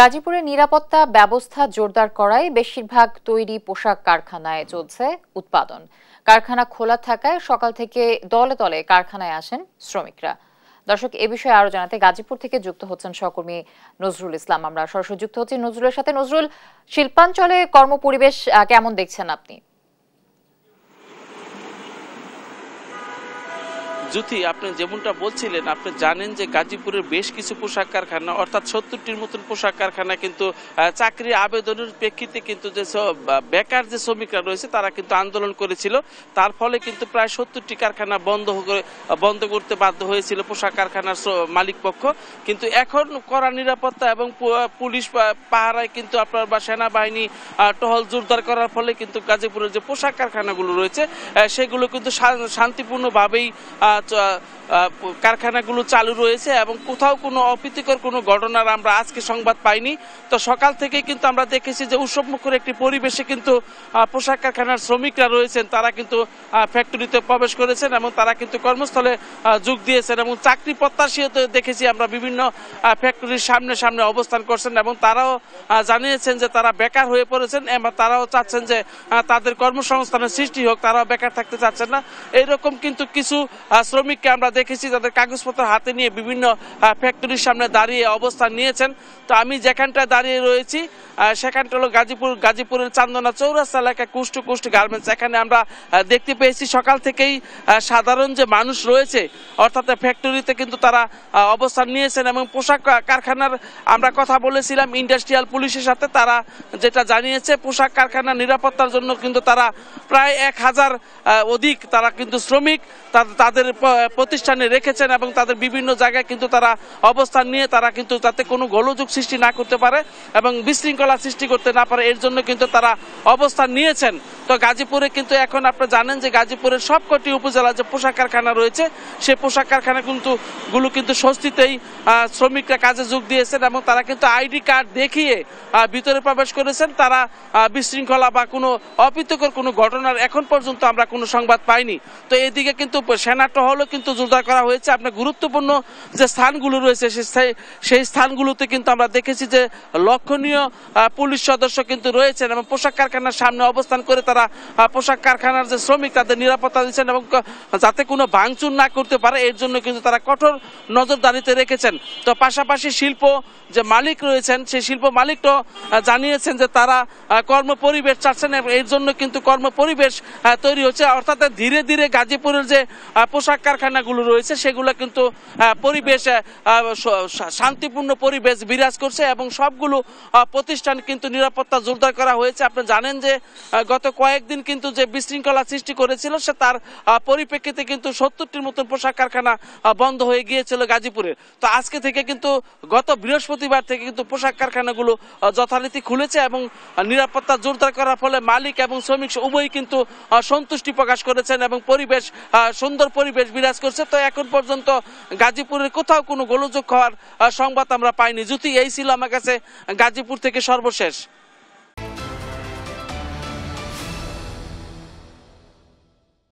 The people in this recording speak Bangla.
গাজীপুরে নিরাপত্তা ব্যবস্থা জোরদার করায় বেশিরভাগ তৈরি পোশাক কারখানায় চলছে উৎপাদন কারখানা খোলা থাকায় সকাল থেকে দলে দলে কারখানায় আসেন শ্রমিকরা দর্শক এ বিষয়ে আরো জানাতে গাজীপুর থেকে যুক্ত হচ্ছেন সহকর্মী নজরুল ইসলাম আমরা সরাসরি যুক্ত হচ্ছি নজরুলের সাথে নজরুল শিল্পাঞ্চলে কর্মপরিবেশ কেমন দেখছেন আপনি জ্যোতি আপনি যেমনটা বলছিলেন আপনি জানেন যে গাজীপুরের বেশ কিছু পোশাক কারখানা অর্থাৎ সত্তরটির মতন পোশাক কারখানা কিন্তু চাকরি আবেদনের প্রেক্ষিতে কিন্তু যে বেকার যে শ্রমিকরা রয়েছে তারা কিন্তু আন্দোলন করেছিল তার ফলে কিন্তু প্রায় সত্তরটি কারখানা বন্ধ বন্ধ করতে বাধ্য হয়েছিল পোশাক কারখানার মালিক পক্ষ কিন্তু এখন কড়া নিরাপত্তা এবং পুলিশ পাহারায় কিন্তু আপনার বা সেনাবাহিনী টহল জোরদার করার ফলে কিন্তু গাজীপুরের যে পোশাক কারখানাগুলো রয়েছে সেগুলো কিন্তু শান্তিপূর্ণভাবেই কারখানাগুলো চালু রয়েছে এবং কোথাও কোনো অপ্রীতিকর কোনো ঘটনার আমরা আজকে সংবাদ পাইনি তো সকাল থেকে কিন্তু আমরা দেখেছি যে উৎসবমুখর একটি পরিবেশে কিন্তু পোশাক কারখানার শ্রমিকরা রয়েছেন তারা কিন্তু ফ্যাক্টরিতে প্রবেশ করেছেন এবং তারা কিন্তু কর্মস্থলে যোগ দিয়েছেন এবং চাকরি প্রত্যাশীও দেখেছি আমরা বিভিন্ন ফ্যাক্টরির সামনে সামনে অবস্থান করছেন এবং তারাও জানিয়েছেন যে তারা বেকার হয়ে পড়েছেন এবং তারাও চাচ্ছেন যে তাদের কর্মসংস্থানের সৃষ্টি হোক তারাও বেকার থাকতে চাচ্ছেন না এরকম কিন্তু কিছু শ্রমিককে আমরা দেখেছি তাদের কাগজপত্র হাতে নিয়ে বিভিন্ন ফ্যাক্টরির সামনে দাঁড়িয়ে অবস্থান নিয়েছেন তো আমি যেখানটায় দাঁড়িয়ে রয়েছি সেখানটা হলো গাজীপুর গাজীপুরের চান্দনা চৌরাস্তা এলাকায় কুষ্ট কুষ্ঠ গার্মেন্টস এখানে আমরা দেখতে পেয়েছি সকাল থেকেই সাধারণ যে মানুষ রয়েছে অর্থাৎ ফ্যাক্টরিতে কিন্তু তারা অবস্থান নিয়েছেন এবং পোশাক কারখানার আমরা কথা বলেছিলাম ইন্ডাস্ট্রিয়াল পুলিশের সাথে তারা যেটা জানিয়েছে পোশাক কারখানার নিরাপত্তার জন্য কিন্তু তারা প্রায় এক হাজার অধিক তারা কিন্তু শ্রমিক তাদের প্রতিষ্ঠানে রেখেছেন এবং তাদের বিভিন্ন জায়গায় কিন্তু তারা অবস্থান নিয়ে তারা কিন্তু তাতে কোনো গোলযোগ সৃষ্টি না করতে পারে এবং বিশৃঙ্খলা সৃষ্টি করতে না পারে এর জন্য কিন্তু তারা অবস্থান নিয়েছেন তো গাজীপুরে কিন্তু এখন আপনারা জানেন যে গাজীপুরের সবকটি উপজেলা যে পোশাক কারখানা রয়েছে সে পোশাক কারখানা কিন্তু গুলো কিন্তু স্বস্তিতেই শ্রমিকরা কাজে যোগ দিয়েছেন এবং তারা কিন্তু আইডি কার্ড দেখিয়ে ভিতরে প্রবেশ করেছেন তারা বিশৃঙ্খলা বা কোনো অপ্রীতকর কোনো ঘটনার এখন পর্যন্ত আমরা কোনো সংবাদ পাইনি তো এদিকে কিন্তু সেনাটহ হলেও কিন্তু জোরদার করা হয়েছে আপনার গুরুত্বপূর্ণ যে স্থানগুলো রয়েছে সেই স্থানগুলোতে কিন্তু আমরা দেখেছি যে লক্ষণীয় পুলিশ সদস্য কিন্তু রয়েছেন এবং পোশাক কারখানার সামনে অবস্থান করে তারা পোশাক কারখানার যে শ্রমিক তাদের নিরাপত্তা দিচ্ছেন এবং যাতে কোনো ভাঙচুর না করতে পারে এর জন্য কিন্তু তারা কঠোর নজরদারিতে রেখেছেন তো পাশাপাশি শিল্প যে মালিক রয়েছেন সেই শিল্প মালিকটাও জানিয়েছেন যে তারা কর্ম পরিবেশ চাচ্ছেন এর জন্য কিন্তু কর্ম পরিবেশ তৈরি হচ্ছে অর্থাৎ ধীরে ধীরে গাজীপুরের যে পোশাক পোশাক কারখানাগুলো রয়েছে সেগুলো কিন্তু পরিবেশ শান্তিপূর্ণ পরিবেশ বিরাজ করছে এবং সবগুলো প্রতিষ্ঠান কিন্তু নিরাপত্তা জোরদার করা হয়েছে আপনি জানেন যে গত কয়েকদিন কিন্তু যে বিশৃঙ্খলা সৃষ্টি করেছিল সে তার পরিপ্রেক্ষিতে কিন্তু সত্তরটির মতন পোশাক কারখানা বন্ধ হয়ে গিয়েছিল গাজীপুরে তো আজকে থেকে কিন্তু গত বৃহস্পতিবার থেকে কিন্তু পোশাক কারখানাগুলো যথারীতি খুলেছে এবং নিরাপত্তা জোরদার করার ফলে মালিক এবং শ্রমিক উভয়ই কিন্তু সন্তুষ্টি প্রকাশ করেছেন এবং পরিবেশ সুন্দর পরিবেশ পরিবেশ বিরাজ করছে তো এখন পর্যন্ত গাজীপুরের কোথাও কোনো গোলযোগ হওয়ার সংবাদ আমরা পাইনি জ্যোতি এই ছিল আমার কাছে গাজীপুর থেকে সর্বশেষ